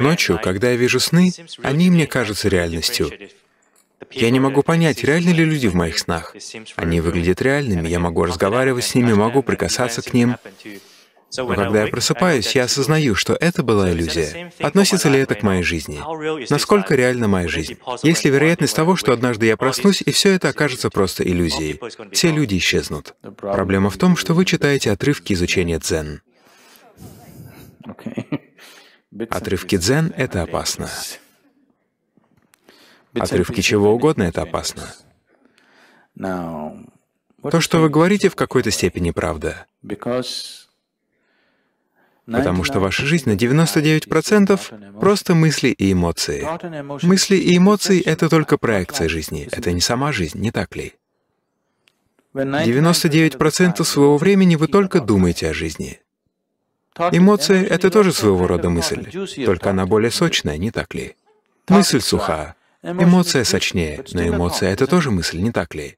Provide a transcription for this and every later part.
Ночью, когда я вижу сны, они мне кажутся реальностью. Я не могу понять, реальны ли люди в моих снах. Они выглядят реальными, я могу разговаривать с ними, могу прикасаться к ним. Но когда я просыпаюсь, я осознаю, что это была иллюзия. Относится ли это к моей жизни? Насколько реальна моя жизнь? Есть ли вероятность того, что однажды я проснусь, и все это окажется просто иллюзией? Все люди исчезнут. Проблема в том, что вы читаете отрывки изучения дзен. Okay. Отрывки дзен — это опасно. Отрывки чего угодно — это опасно. То, что вы говорите, в какой-то степени правда. Потому что ваша жизнь на 99% — просто мысли и эмоции. Мысли и эмоции — это только проекция жизни, это не сама жизнь, не так ли? 99% своего времени вы только думаете о жизни. Эмоции — это тоже своего рода мысль, только она более сочная, не так ли? Мысль суха, эмоция сочнее, но эмоция — это тоже мысль, не так ли?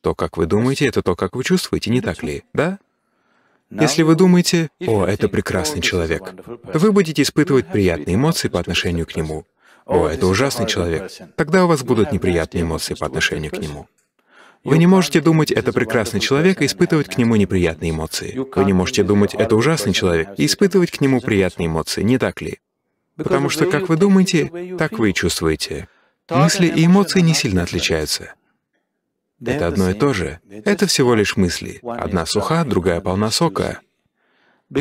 То, как вы думаете, это то, как вы чувствуете, не так ли? Да? Если вы думаете, oh, oh, «О, это прекрасный человек», то вы будете испытывать приятные эмоции по отношению к нему. «О, это ужасный человек», тогда у вас будут неприятные эмоции по отношению к нему. Вы не можете думать, это прекрасный человек, и испытывать к нему неприятные эмоции. Вы не можете думать, это ужасный человек, и испытывать к нему приятные эмоции, не так ли? Потому что как вы думаете, так вы и чувствуете. Мысли и эмоции не сильно отличаются. Это одно и то же. Это всего лишь мысли. Одна суха, другая полна сока.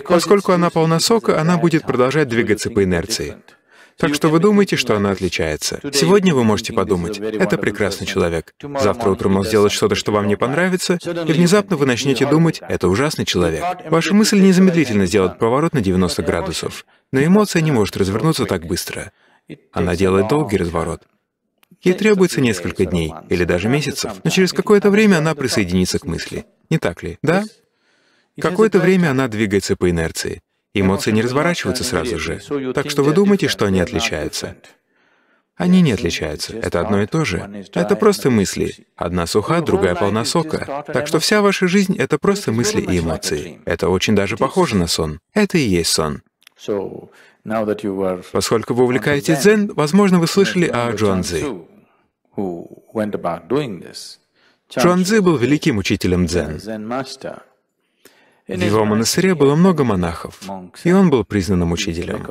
Поскольку она полна сока, она будет продолжать двигаться по инерции. Так что вы думаете, что она отличается. Сегодня вы можете подумать, это прекрасный человек. Завтра утром он сделает что-то, что вам не понравится, и внезапно вы начнете думать, это ужасный человек. Ваша мысль незамедлительно сделает поворот на 90 градусов, но эмоция не может развернуться так быстро. Она делает долгий разворот. Ей требуется несколько дней или даже месяцев, но через какое-то время она присоединится к мысли. Не так ли? Да? Какое-то время она двигается по инерции. Эмоции не разворачиваются сразу же. Так что вы думаете, что они отличаются? Они не отличаются. Это одно и то же. Это просто мысли. Одна суха, другая полна сока. Так что вся ваша жизнь — это просто мысли и эмоции. Это очень даже похоже на сон. Это и есть сон. Поскольку вы увлекаетесь дзен, возможно, вы слышали о Джуан Цзи. был великим учителем дзен. В его монастыре было много монахов, и он был признанным учителем.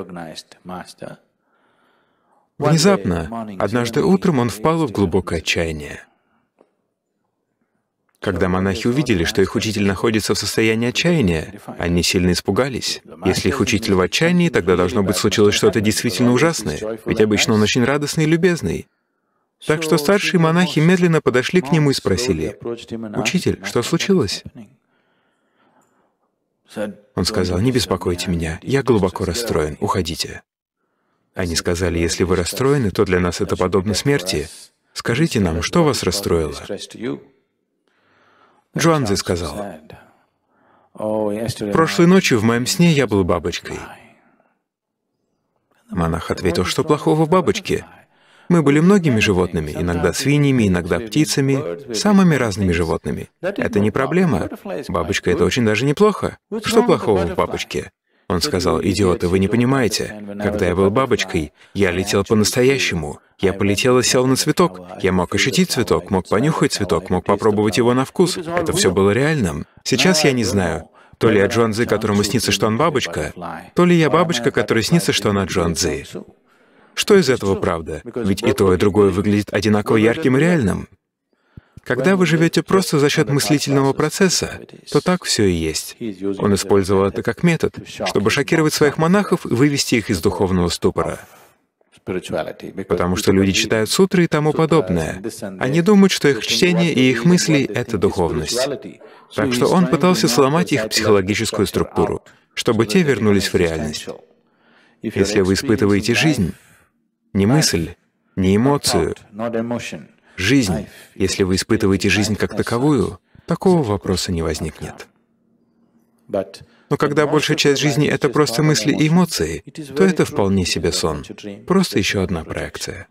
Внезапно, однажды утром он впал в глубокое отчаяние. Когда монахи увидели, что их учитель находится в состоянии отчаяния, они сильно испугались. Если их учитель в отчаянии, тогда должно быть случилось что-то действительно ужасное, ведь обычно он очень радостный и любезный. Так что старшие монахи медленно подошли к нему и спросили, «Учитель, что случилось?» Он сказал, «Не беспокойте меня, я глубоко расстроен, уходите». Они сказали, «Если вы расстроены, то для нас это подобно смерти. Скажите нам, что вас расстроило?» Джуанзе сказала, «Прошлой ночью в моем сне я был бабочкой». Монах ответил, «Что плохого в бабочке? Мы были многими животными, иногда свиньями, иногда птицами, самыми разными животными. Это не проблема. Бабочка — это очень даже неплохо. Что плохого в бабочке? Он сказал, «Идиоты, вы не понимаете. Когда я был бабочкой, я летел по-настоящему. Я полетел и сел на цветок. Я мог ощутить цветок, мог понюхать цветок, мог попробовать его на вкус. Это все было реальным. Сейчас я не знаю, то ли я Джон Цзи, которому снится, что он бабочка, то ли я бабочка, которой снится, что она Джон Цзи. Что из этого правда? Ведь и то, и другое выглядит одинаково ярким и реальным. Когда вы живете просто за счет мыслительного процесса, то так все и есть. Он использовал это как метод, чтобы шокировать своих монахов и вывести их из духовного ступора. Потому что люди читают сутры и тому подобное. Они думают, что их чтение и их мысли — это духовность. Так что он пытался сломать их психологическую структуру, чтобы те вернулись в реальность. Если вы испытываете жизнь, не мысль, не эмоцию, жизнь. Если вы испытываете жизнь как таковую, такого вопроса не возникнет. Но когда большая часть жизни — это просто мысли и эмоции, то это вполне себе сон, просто еще одна проекция.